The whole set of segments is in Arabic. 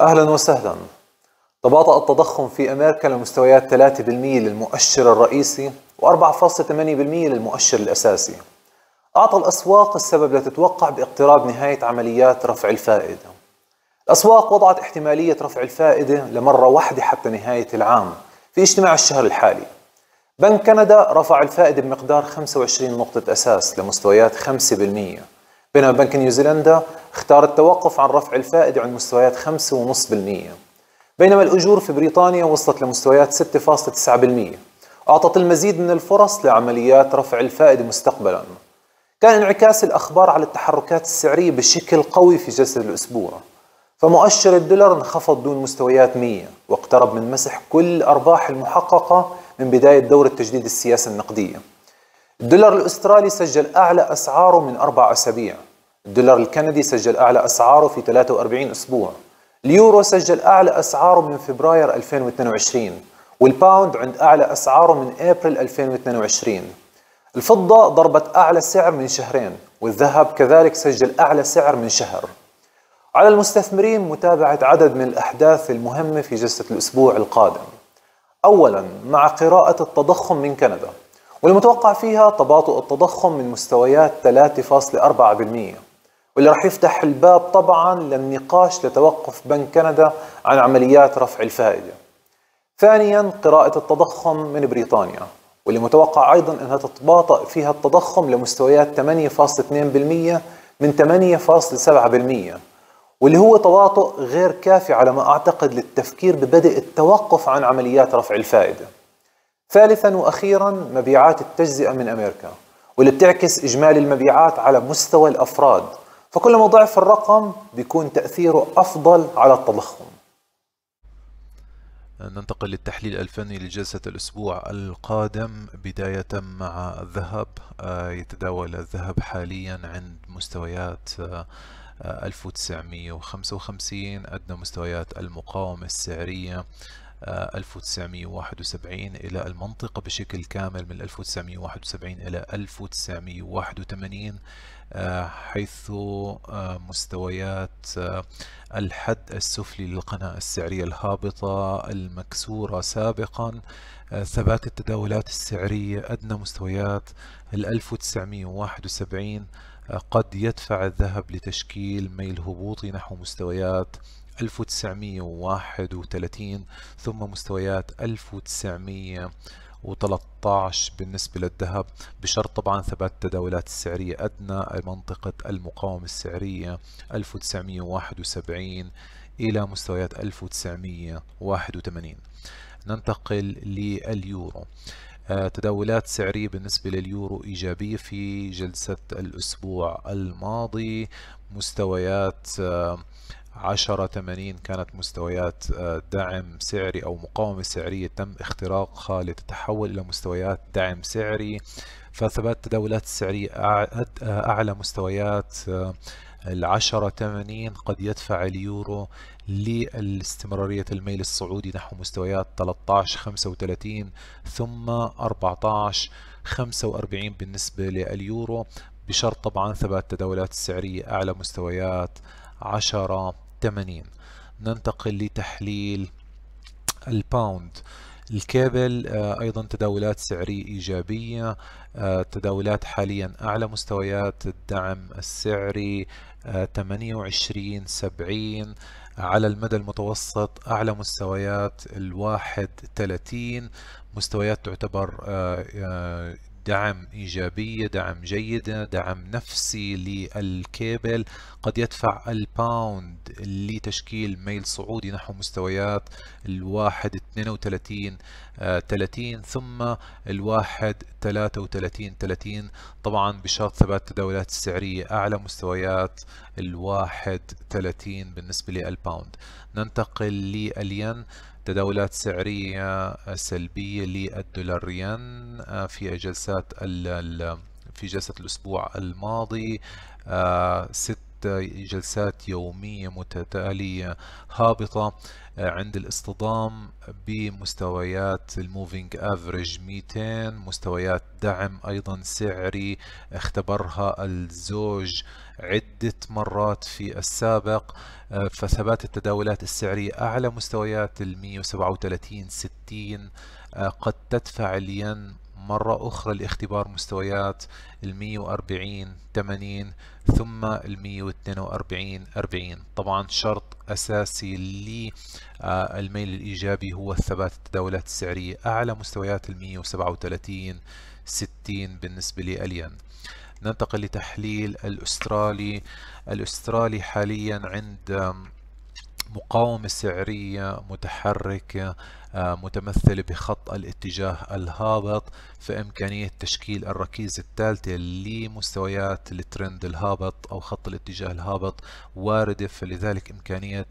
أهلا وسهلا تباطأ التضخم في أمريكا لمستويات 3% للمؤشر الرئيسي و4.8% للمؤشر الأساسي أعطى الأسواق السبب لتتوقع باقتراب نهاية عمليات رفع الفائدة الأسواق وضعت احتمالية رفع الفائدة لمرة واحدة حتى نهاية العام في اجتماع الشهر الحالي بنك كندا رفع الفائدة بمقدار 25 نقطة أساس لمستويات 5% بينما بنك نيوزيلندا اختار التوقف عن رفع الفائدة عن مستويات 5.5% بينما الأجور في بريطانيا وصلت لمستويات 6.9% أعطت المزيد من الفرص لعمليات رفع الفائدة مستقبلا كان انعكاس الأخبار على التحركات السعرية بشكل قوي في جلسة الأسبوع فمؤشر الدولار انخفض دون مستويات 100 واقترب من مسح كل الأرباح المحققة من بداية دورة تجديد السياسة النقدية الدولار الأسترالي سجل أعلى أسعاره من أربع أسابيع الدولار الكندي سجل أعلى أسعاره في 43 أسبوع اليورو سجل أعلى أسعاره من فبراير 2022 والباوند عند أعلى أسعاره من أبريل 2022 الفضة ضربت أعلى سعر من شهرين والذهب كذلك سجل أعلى سعر من شهر على المستثمرين متابعة عدد من الأحداث المهمة في جلسة الأسبوع القادم أولا مع قراءة التضخم من كندا والمتوقع فيها تباطؤ التضخم من مستويات 3.4% واللي راح يفتح الباب طبعا للنقاش لتوقف بنك كندا عن عمليات رفع الفائده. ثانيا قراءه التضخم من بريطانيا واللي متوقع ايضا انها تتباطأ فيها التضخم لمستويات 8.2% من 8.7% واللي هو تواطؤ غير كافي على ما اعتقد للتفكير ببدء التوقف عن عمليات رفع الفائده. ثالثا واخيرا مبيعات التجزئه من امريكا واللي بتعكس اجمالي المبيعات على مستوى الافراد فكل ما ضعف الرقم بيكون تأثيره أفضل على التضخم ننتقل للتحليل الفني لجلسة الأسبوع القادم بداية مع الذهب آه، يتداول الذهب حاليا عند مستويات 1955 آه، آه، أدنى مستويات المقاومة السعرية 1971 آه، إلى المنطقة بشكل كامل من 1971 إلى 1981 آه، حيث آه، مستويات الحد السفلي للقناة السعرية الهابطة المكسورة سابقا ثبات التداولات السعرية أدنى مستويات 1971 قد يدفع الذهب لتشكيل ميل هبوطي نحو مستويات 1931 ثم مستويات 1913 بالنسبة للذهب بشرط طبعا ثبات التداولات السعرية أدنى منطقة المقاومة السعرية 1971 إلى مستويات 1981 ننتقل لليورو آه، تداولات سعرية بالنسبة لليورو إيجابية في جلسة الأسبوع الماضي مستويات آه، 10 80 كانت مستويات آه، دعم سعري أو مقاومة سعرية تم اختراقها لتتحول إلى مستويات دعم سعري فثبات تداولات السعرية آه، أعلى مستويات آه، العشرة 80 قد يدفع اليورو لاستمرارية الميل الصعودي نحو مستويات 13 35 ثم 14 45 بالنسبة لليورو بشرط طبعا ثبات تداولات السعرية أعلى مستويات 10 80 ننتقل لتحليل الباوند الكابل آه، ايضا تداولات سعرية ايجابية آه، تداولات حاليا اعلى مستويات الدعم السعري 28 آه، 70 على المدى المتوسط اعلى مستويات الواحد 31 مستويات تعتبر دعم إيجابية دعم جيدة دعم نفسي للكابل قد يدفع الباوند لتشكيل ميل صعودي نحو مستويات الواحد 32 30 آه، ثم الواحد 33 30 طبعا بشرط ثبات التداولات السعرية أعلى مستويات الواحد 30 بالنسبة للباوند ننتقل للين تداولات سعرية آه، سلبية للدولار ريان آه، في جلسات في جلسة الأسبوع الماضي آه، ست جلسات يومية متتالية هابطة آه، عند الاصطدام بمستويات الموفينج افريج 200 مستويات دعم ايضا سعري اختبرها الزوج عدة مرات في السابق آه، فثبات التداولات السعرية اعلى مستويات ال 137 60 قد تدفع الين مرة أخرى لاختبار مستويات ال 140 80 ثم ال 142 40 طبعا شرط أساسي للميل آه، الإيجابي هو الثبات التداولات السعرية أعلى مستويات ال 137 60 بالنسبة للين ننتقل لتحليل الأسترالي الأسترالي حاليا عند مقاومة سعرية متحركة آه، متمثلة بخط الاتجاه الهابط فإمكانية تشكيل الركيزة الثالثة لمستويات الترند الهابط أو خط الاتجاه الهابط واردة فلذلك إمكانية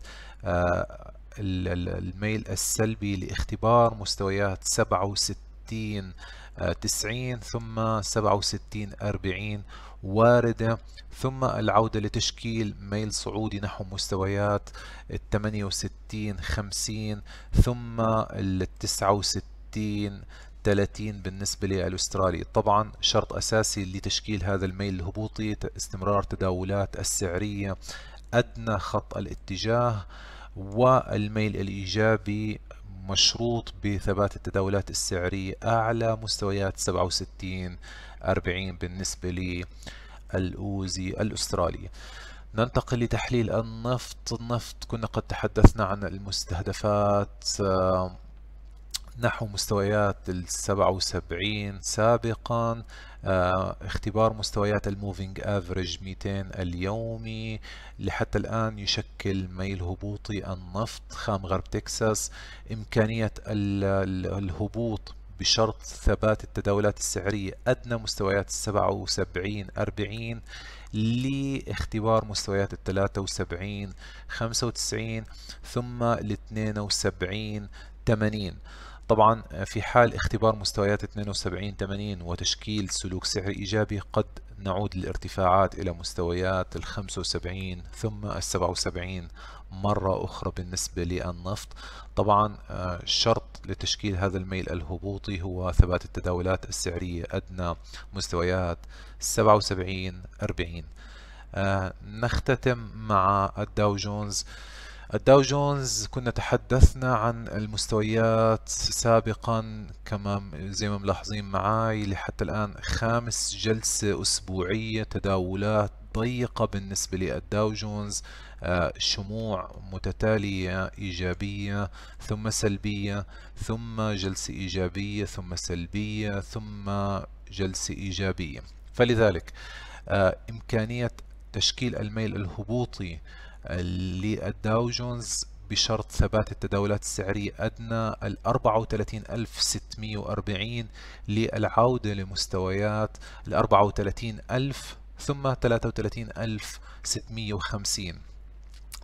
آه، الميل السلبي لاختبار مستويات 67 60 90 آه، ثم 67 40 واردة ثم العودة لتشكيل ميل صعودي نحو مستويات ال 68 50 ثم ال 69 30 بالنسبة للأسترالي طبعا شرط أساسي لتشكيل هذا الميل الهبوطي استمرار تداولات السعرية أدنى خط الاتجاه والميل الإيجابي مشروط بثبات التداولات السعرية أعلى مستويات 67 40 بالنسبة للأوزي الأسترالي ننتقل لتحليل النفط النفط كنا قد تحدثنا عن المستهدفات نحو مستويات ال 77 سابقا آه، اختبار مستويات الموفينج افريج 200 اليومي اللي حتى الان يشكل ميل هبوطي النفط خام غرب تكساس امكانيه الهبوط بشرط ثبات التداولات السعرية أدنى مستويات السبعة وسبعين أربعين لاختبار مستويات الثلاثة وسبعين خمسة وتسعين ثم الاثنين وسبعين 80 طبعا آه، في حال اختبار مستويات 72 80 وتشكيل سلوك سعر إيجابي قد نعود للارتفاعات إلى مستويات ال 75 ثم ال 77 مرة أخرى بالنسبة للنفط طبعا آه، شرط لتشكيل هذا الميل الهبوطي هو ثبات التداولات السعرية أدنى مستويات 77 40 آه، نختتم مع الداو جونز الداو جونز كنا تحدثنا عن المستويات سابقا كما زي ما ملاحظين معاي لحتى الآن خامس جلسة أسبوعية تداولات ضيقة بالنسبة للداو جونز آه، شموع متتالية إيجابية ثم سلبية ثم جلسة إيجابية ثم سلبية ثم جلسة إيجابية فلذلك آه، إمكانية تشكيل الميل الهبوطي للداو جونز بشرط ثبات التداولات السعرية أدنى ال 34640 للعودة لمستويات ال 34000 ثم 33650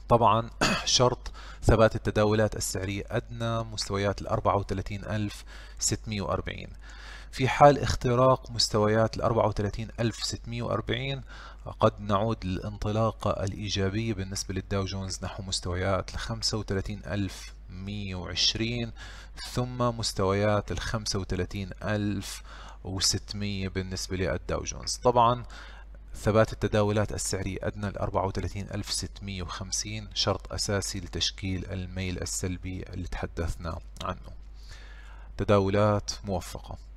طبعا شرط ثبات التداولات السعرية أدنى مستويات ال 34640 في حال اختراق مستويات ال 34640 قد نعود للانطلاقة الإيجابية بالنسبة للداو جونز نحو مستويات ال 35120 ثم مستويات ال 35600 بالنسبة للداو جونز طبعا ثبات التداولات السعرية أدنى ال 34650 شرط أساسي لتشكيل الميل السلبي اللي تحدثنا عنه تداولات موفقة